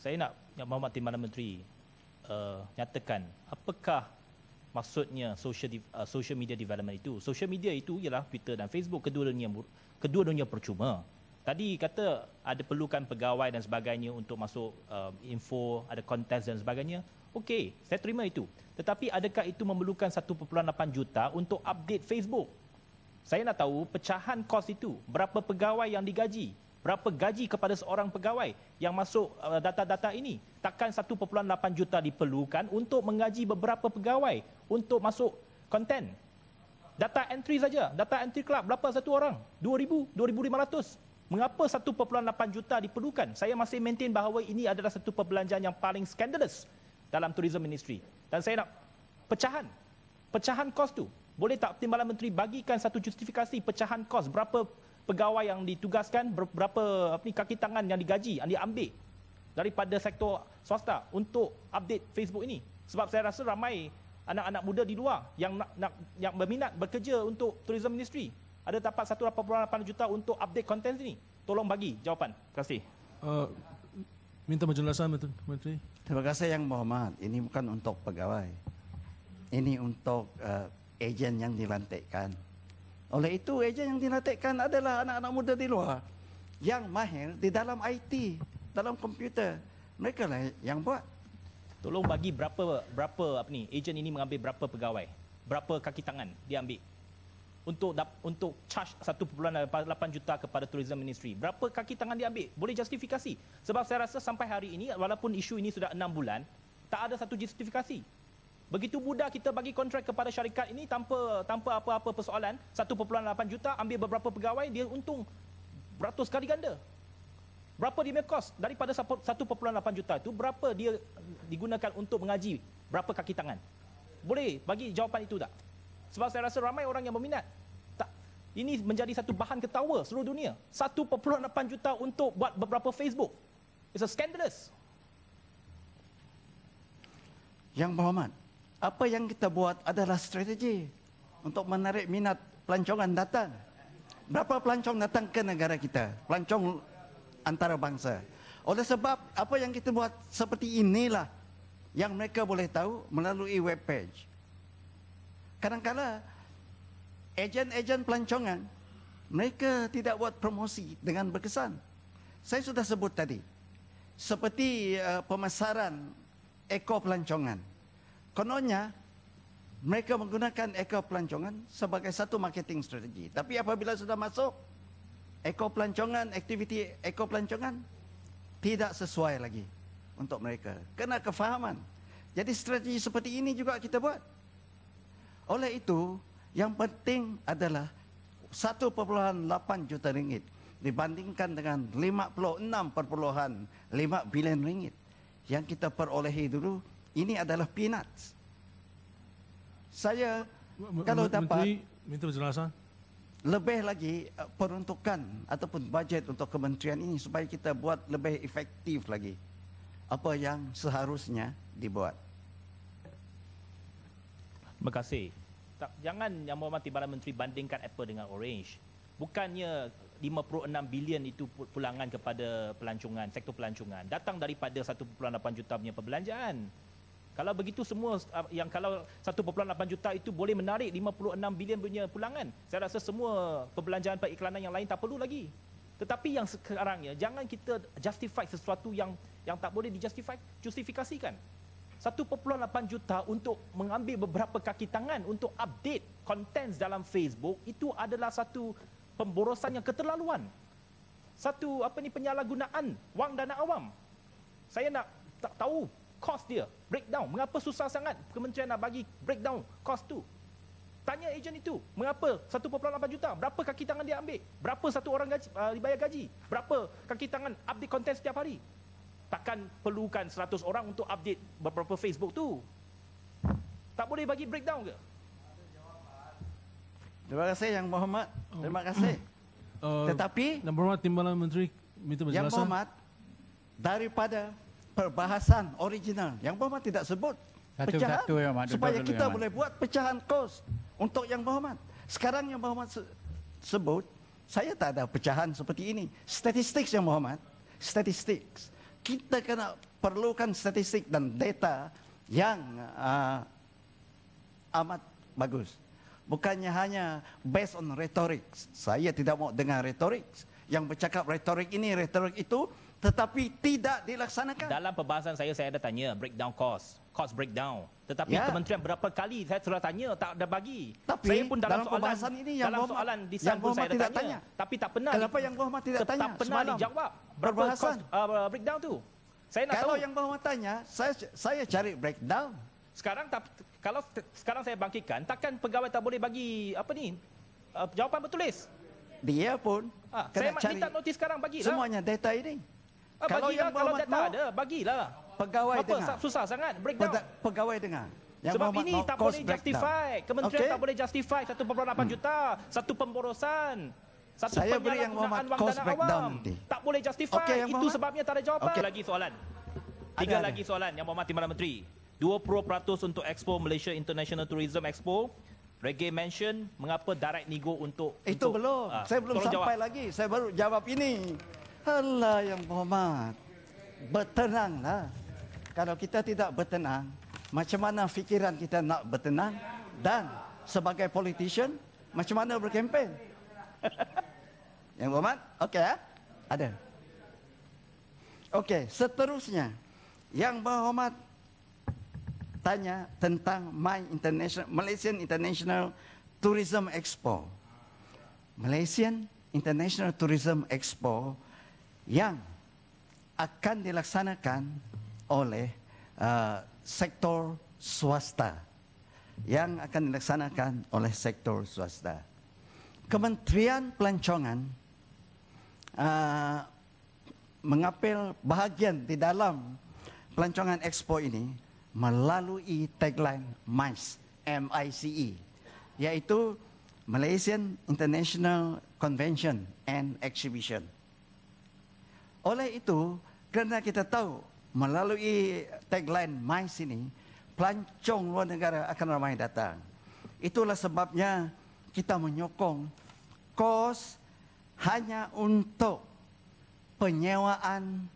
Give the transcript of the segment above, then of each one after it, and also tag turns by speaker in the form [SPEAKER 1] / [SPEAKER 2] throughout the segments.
[SPEAKER 1] saya nak Yang Mohamad Timbalan Menteri uh, nyatakan apakah maksudnya social de- uh, social media development itu. Social media itu ialah Twitter dan Facebook kedua-duanya kedua-duanya percuma. Tadi kata ada perlukan pegawai dan sebagainya untuk masuk uh, info, ada kontes dan sebagainya. Okey, saya terima itu. Tetapi adakah itu memerlukan 1.8 juta untuk update Facebook? Saya nak tahu pecahan kos itu, berapa pegawai yang digaji, berapa gaji kepada seorang pegawai yang masuk uh, data-data ini. Takkan 1.8 juta diperlukan untuk menggaji beberapa pegawai untuk masuk konten. Data entry saja, data entry club berapa satu orang? 2000, 2500. Mengapa 1.8 juta diperlukan? Saya masih maintain bahawa ini adalah satu perbelanjaan yang paling scandalous dalam tourism ministry. Dan saya nak pecahan. Pecahan kos tu. Boleh tak Timbalan Menteri bagikan satu justifikasi pecahan kos berapa pegawai yang ditugaskan, berapa apa, kaki tangan yang digaji, yang diambil daripada sektor swasta untuk update Facebook ini. Sebab saya rasa ramai anak-anak muda di luar yang nak, nak, yang berminat bekerja untuk Tourism Ministry. Ada dapat 1.8 juta untuk update konten ini. Tolong bagi jawapan. Terima kasih.
[SPEAKER 2] Uh, minta penjelasan, Menteri. Terima kasih Yang Muhammad Ini bukan untuk pegawai. Ini untuk uh, eh, ejen yang dilantikkan. Oleh itu, ejen yang dinatikkan adalah anak-anak muda di luar yang mahir di dalam IT, dalam komputer. Mereka lah yang buat.
[SPEAKER 1] Tolong bagi berapa berapa apa ni? Ejen ini mengambil berapa pegawai? Berapa kaki tangan dia ambil? Untuk untuk charge 1.8 juta kepada Tourism Ministry. Berapa kaki tangan dia ambil? Boleh justifikasi. Sebab saya rasa sampai hari ini walaupun isu ini sudah 6 bulan, tak ada satu justifikasi. Begitu mudah kita bagi kontrak kepada syarikat ini tanpa tanpa apa-apa persoalan, 1.8 juta ambil beberapa pegawai dia untung beratus kali ganda. Berapa dia punya kos daripada 1.8 juta itu berapa dia digunakan untuk mengaji berapa kaki tangan? Boleh bagi jawapan itu tak? Sebab saya rasa ramai orang yang berminat. Tak. Ini menjadi satu bahan ketawa seluruh dunia. 1.8 juta untuk buat beberapa Facebook.
[SPEAKER 2] It's a scandalous. Yang Muhammad apa yang kita buat adalah strategi untuk menarik minat pelancongan datang. Berapa pelancong datang ke negara kita? Pelancong antara bangsa. Oleh sebab apa yang kita buat seperti inilah yang mereka boleh tahu melalui web page. Kadang-kadang ejen-ejen pelancongan mereka tidak buat promosi dengan berkesan. Saya sudah sebut tadi seperti uh, pemasaran ekor pelancongan. Kononnya mereka menggunakan ekor pelancongan sebagai satu marketing strategi. Tapi apabila sudah masuk ekor pelancongan, aktiviti ekor pelancongan tidak sesuai lagi untuk mereka. Kena kefahaman. Jadi strategi seperti ini juga kita buat. Oleh itu, yang penting adalah 1.8 juta ringgit dibandingkan dengan 56.5 bilion ringgit yang kita perolehi dulu ini adalah peanuts. Saya kalau dapat
[SPEAKER 1] Menteri, minta penjelasan.
[SPEAKER 2] Lebih lagi eh, peruntukan ataupun bajet untuk kementerian ini supaya kita buat lebih efektif lagi apa yang seharusnya dibuat. Terima kasih.
[SPEAKER 1] Tak, jangan yang menghormati Bala Menteri bandingkan apple dengan orange. Bukannya 56 bilion itu pulangan kepada pelancongan, sektor pelancongan. Datang daripada 1.8 juta punya perbelanjaan. Kalau begitu semua ah, yang kalau 1.8 juta itu boleh menarik 56 bilion punya pulangan. Saya rasa semua perbelanjaan periklanan yang lain tak perlu lagi. Tetapi yang sekarangnya, jangan kita justify sesuatu yang yang tak boleh dijustify, justifikasikan. 1.8 juta untuk mengambil beberapa kaki tangan untuk update konten dalam Facebook itu adalah satu pemborosan yang keterlaluan. Satu apa ni penyalahgunaan wang dana awam. Saya nak tak tahu cost dia, breakdown. Mengapa susah sangat kementerian nak bagi breakdown cost tu? Tanya ejen itu, mengapa 1.8 juta? Berapa kaki tangan dia ambil? Berapa satu orang gaji, uh, dibayar gaji? Berapa kaki tangan update konten setiap hari? Takkan perlukan 100 orang untuk update beberapa Facebook tu? Tak boleh bagi breakdown ke?
[SPEAKER 2] Terima kasih Yang Muhammad. Terima kasih. Uh, Tetapi... Yang Muhammad, Timbalan Menteri minta penjelasan. Yang Muhammad, daripada perbahasan original yang Muhammad tidak sebut satu, pecahan satu, ya, Mat, supaya kita ya, boleh buat pecahan kos untuk yang Muhammad Sekarang yang Muhammad se sebut saya tak ada pecahan seperti ini. Statistik yang Muhammad statistik. Kita kena perlukan statistik dan data yang uh, amat bagus. Bukannya hanya based on rhetoric. Saya tidak mau dengar rhetoric. Yang bercakap rhetoric ini, rhetoric itu, tetapi
[SPEAKER 1] tidak dilaksanakan. Dalam pembahasan saya saya ada tanya breakdown cost, cost breakdown. Tetapi ya. kementerian berapa kali saya telah tanya tak ada bagi. Tapi saya pun dalam, dalam soalan, pembahasan ini yang dalam Muhammad, soalan di sana saya tidak tanya. tanya.
[SPEAKER 2] Tapi tak pernah. Kenapa yang Muhammad tidak tanya? Tak pernah dijawab. Berapa pembahasan. cost uh, breakdown tu? Saya nak kalau tahu. yang Muhammad tanya, saya saya cari breakdown. Sekarang tak,
[SPEAKER 1] kalau sekarang saya bangkitkan, takkan pegawai tak boleh bagi apa ni? Uh, jawapan bertulis.
[SPEAKER 2] Dia pun ha, kena saya cari. Saya minta notis sekarang bagi. Semuanya data ini.
[SPEAKER 1] Ah, kalau bagilah, yang kalau Muhammad tak mau, ada,
[SPEAKER 2] bagilah. Pegawai Apa, dengar. Susah sangat, breakdown. Pe- pegawai dengar. Yang Sebab Muhammad ini tak boleh justify. Breakdown. Kementerian okay. tak boleh
[SPEAKER 1] justify 1.8 hmm. juta. Satu pemborosan. Satu Saya beri yang Muhammad wang dana awam nanti. Tak boleh justify. Okay, Itu Muhammad. sebabnya tak ada jawapan. Okay. lagi soalan. Tiga ada, lagi soalan yang Muhammad Timbalan Menteri. 20% untuk Expo Malaysia International Tourism Expo. Reggae Mansion, mengapa direct nego untuk... Itu untuk,
[SPEAKER 2] belum. Uh, Saya belum sampai jawab. lagi. Saya baru jawab ini. Allah yang berhormat. Bertenanglah. Kalau kita tidak bertenang, macam mana fikiran kita nak bertenang? Dan sebagai politician, macam mana berkempen? yang berhormat? Okey ya? Ada. Okey, seterusnya. Yang berhormat, tanya tentang My International Malaysian International Tourism Expo. Malaysian International Tourism Expo yang akan dilaksanakan oleh uh, sektor swasta yang akan dilaksanakan oleh sektor swasta Kementerian Pelancongan uh, mengambil bahagian di dalam pelancongan expo ini melalui tagline MICE MICE iaitu Malaysian International Convention and Exhibition oleh itu, kerana kita tahu melalui tagline MICE Sini, pelancong luar negara akan ramai datang. Itulah sebabnya kita menyokong kos hanya untuk penyewaan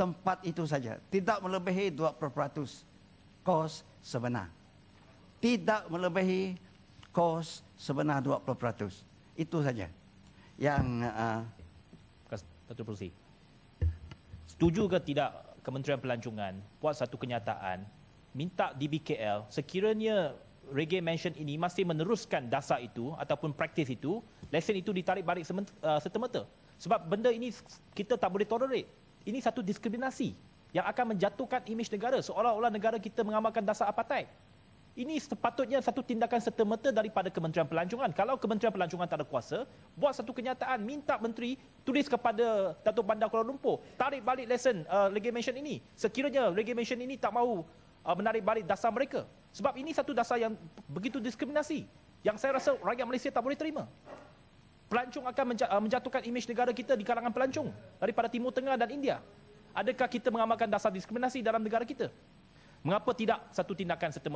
[SPEAKER 2] tempat itu saja. Tidak melebihi 2% kos sebenar. Tidak melebihi kos sebenar 2%. Itu saja yang uh, Datuk Perusi.
[SPEAKER 1] Setuju ke tidak Kementerian Pelancongan buat satu kenyataan minta DBKL sekiranya Reggae Mansion ini masih meneruskan dasar itu ataupun praktis itu, lesen itu ditarik balik eh, setemata. Sebab benda ini kita tak boleh tolerate. Ini satu diskriminasi yang akan menjatuhkan imej negara seolah-olah negara kita mengamalkan dasar apartheid. Ini sepatutnya satu tindakan serta-merta daripada Kementerian Pelancongan. Kalau Kementerian Pelancongan tak ada kuasa, buat satu kenyataan, minta Menteri tulis kepada Datuk Bandar Kuala Lumpur, tarik balik lesen uh, regulation ini. Sekiranya regulation ini tak mahu uh, menarik balik dasar mereka. Sebab ini satu dasar yang begitu diskriminasi. Yang saya rasa rakyat Malaysia tak boleh terima. Pelancong akan uh, menjatuhkan imej negara kita di kalangan pelancong daripada Timur Tengah dan India. Adakah kita mengamalkan dasar diskriminasi dalam negara kita? Mengapa tidak satu tindakan serta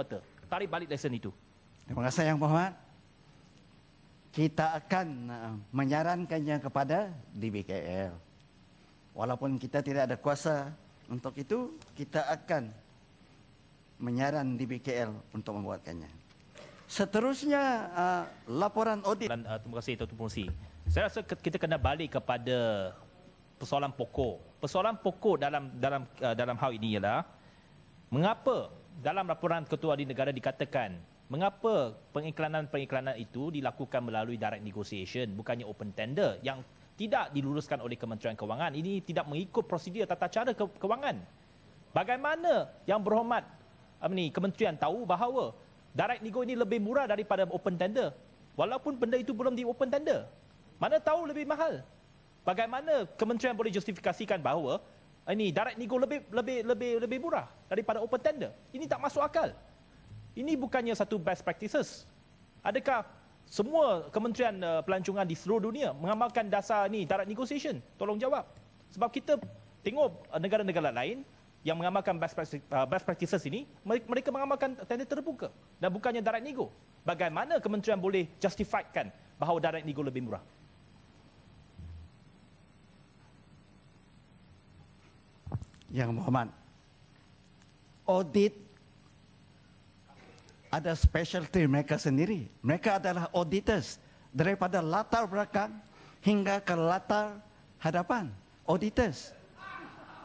[SPEAKER 1] Tarik balik lesen itu.
[SPEAKER 2] Terima kasih Yang Muhammad. Kita akan uh, menyarankannya kepada DBKL. Walaupun kita tidak ada kuasa untuk itu, kita akan menyaran DBKL untuk membuatkannya. Seterusnya, uh, laporan audit. Uh, terima kasih,
[SPEAKER 1] Tuan Pemerusi. Saya rasa kita kena balik kepada persoalan pokok. Persoalan pokok dalam dalam dalam hal ini ialah Mengapa dalam laporan ketua di negara dikatakan mengapa pengiklanan-pengiklanan itu dilakukan melalui direct negotiation bukannya open tender yang tidak diluluskan oleh Kementerian Kewangan ini tidak mengikut prosedur tata cara ke- kewangan. Bagaimana yang berhormat ini Kementerian tahu bahawa direct nego ini lebih murah daripada open tender walaupun benda itu belum di open tender. Mana tahu lebih mahal. Bagaimana Kementerian boleh justifikasikan bahawa Ah, ini direct nego lebih lebih lebih lebih murah daripada open tender. Ini tak masuk akal. Ini bukannya satu best practices. Adakah semua kementerian uh, pelancongan di seluruh dunia mengamalkan dasar ni direct negotiation? Tolong jawab. Sebab kita tengok eh, negara-negara lain yang mengamalkan best practices, uh, best practices ini, mereka mengamalkan tender terbuka dan bukannya direct nego. Bagaimana kementerian boleh justifikan bahawa direct nego lebih murah?
[SPEAKER 2] yang Muhammad. Audit ada specialty mereka sendiri. Mereka adalah auditors daripada latar belakang hingga ke latar hadapan. Auditors.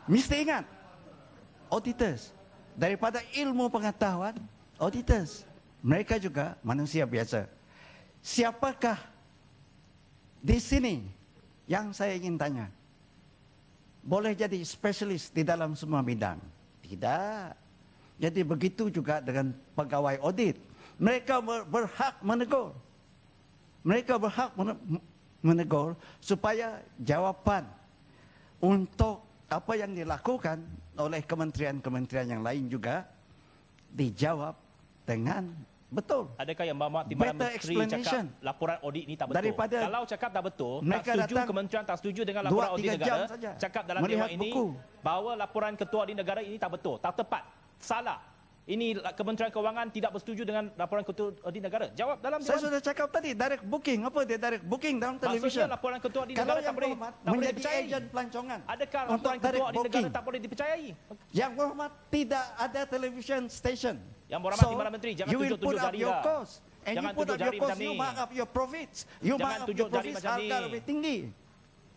[SPEAKER 2] Mesti ingat. Auditors. Daripada ilmu pengetahuan, auditors. Mereka juga manusia biasa. Siapakah di sini yang saya ingin tanya? boleh jadi spesialis di dalam semua bidang? Tidak. Jadi begitu juga dengan pegawai audit. Mereka berhak menegur. Mereka berhak menegur supaya jawapan untuk apa yang dilakukan oleh kementerian-kementerian yang lain juga dijawab dengan Betul.
[SPEAKER 1] Adakah yang Mbak Mak Timbalan Better Menteri explanation. cakap laporan audit ini tak betul? Daripada Kalau cakap tak betul, tak setuju kementerian tak setuju dengan laporan 2, audit negara, saja cakap dalam dewan ini bahawa laporan ketua di negara ini tak betul, tak tepat, salah. Ini Kementerian Kewangan tidak bersetuju dengan laporan Ketua Audit Negara. Jawab dalam Saya sudah
[SPEAKER 2] cakap tadi, direct booking. Apa dia direct booking dalam televisyen? Maksudnya laporan Ketua Audit Negara tak boleh, tak boleh dipercayai. pelancongan. Adakah laporan Ketua Audit Negara tak boleh dipercayai? Yang berhormat, tidak ada televisyen station. Yang berhormati so, Perdana Menteri, jangan tunjuk tujuh jari lah. Jangan you tujuh jari your lah. cost, you mark jangan mark up tujuh your profits, harga ni. lebih tinggi.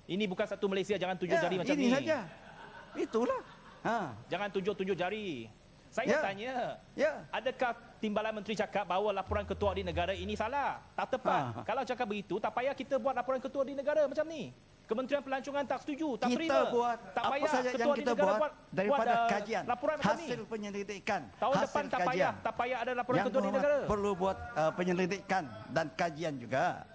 [SPEAKER 2] Ini bukan
[SPEAKER 1] satu Malaysia, jangan tujuh yeah, jari macam ini. Ini saja.
[SPEAKER 2] Itulah. Ha.
[SPEAKER 1] Jangan tunjuk-tunjuk jari. Saya yeah. tanya, yeah. adakah timbalan menteri cakap bahawa laporan ketua di negara ini salah? Tak tepat. Ha. Kalau cakap begitu, tak payah kita buat laporan ketua di negara macam ni. Kementerian Pelancongan tak setuju, tak kita terima. Buat tak payah apa ketua yang kita di negara buat, buat daripada buat, uh, eh, kajian laporan hasil macam
[SPEAKER 2] penyelidikan. Tahun hasil depan kajian. tak payah, tak payah ada laporan ketua di negara. Yang perlu buat uh, penyelidikan dan kajian juga.